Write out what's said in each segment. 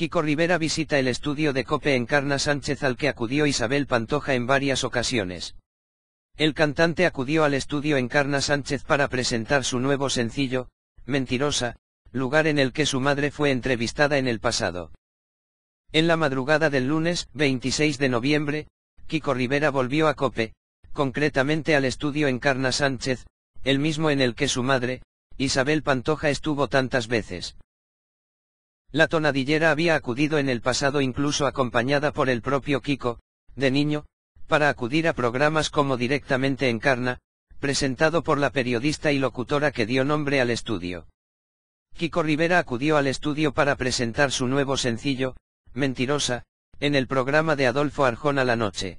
Kiko Rivera visita el estudio de Cope Encarna Sánchez al que acudió Isabel Pantoja en varias ocasiones. El cantante acudió al estudio Encarna Sánchez para presentar su nuevo sencillo, Mentirosa, lugar en el que su madre fue entrevistada en el pasado. En la madrugada del lunes, 26 de noviembre, Kiko Rivera volvió a Cope, concretamente al estudio Encarna Sánchez, el mismo en el que su madre, Isabel Pantoja estuvo tantas veces. La tonadillera había acudido en el pasado incluso acompañada por el propio Kiko, de niño, para acudir a programas como Directamente Encarna, presentado por la periodista y locutora que dio nombre al estudio. Kiko Rivera acudió al estudio para presentar su nuevo sencillo, Mentirosa, en el programa de Adolfo Arjona La Noche.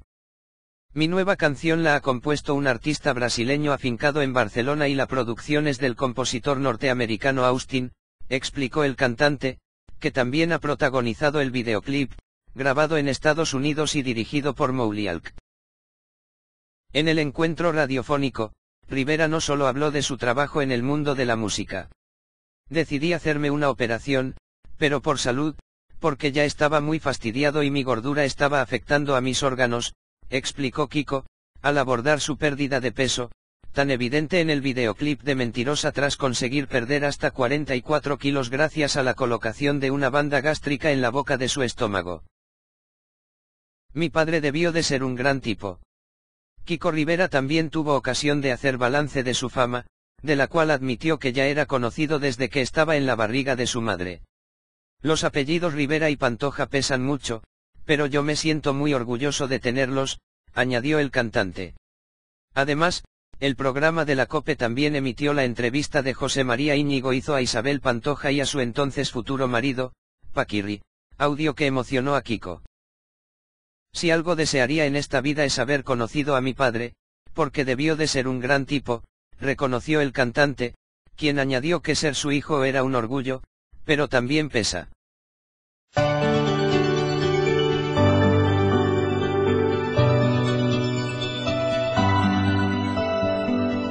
Mi nueva canción la ha compuesto un artista brasileño afincado en Barcelona y la producción es del compositor norteamericano Austin, explicó el cantante, que también ha protagonizado el videoclip, grabado en Estados Unidos y dirigido por Moulialk. En el encuentro radiofónico, Rivera no solo habló de su trabajo en el mundo de la música. Decidí hacerme una operación, pero por salud, porque ya estaba muy fastidiado y mi gordura estaba afectando a mis órganos, explicó Kiko, al abordar su pérdida de peso, tan evidente en el videoclip de Mentirosa tras conseguir perder hasta 44 kilos gracias a la colocación de una banda gástrica en la boca de su estómago. Mi padre debió de ser un gran tipo. Kiko Rivera también tuvo ocasión de hacer balance de su fama, de la cual admitió que ya era conocido desde que estaba en la barriga de su madre. Los apellidos Rivera y Pantoja pesan mucho, pero yo me siento muy orgulloso de tenerlos, añadió el cantante. Además, el programa de la COPE también emitió la entrevista de José María Íñigo Hizo a Isabel Pantoja y a su entonces futuro marido, Paquirri, audio que emocionó a Kiko. Si algo desearía en esta vida es haber conocido a mi padre, porque debió de ser un gran tipo, reconoció el cantante, quien añadió que ser su hijo era un orgullo, pero también pesa.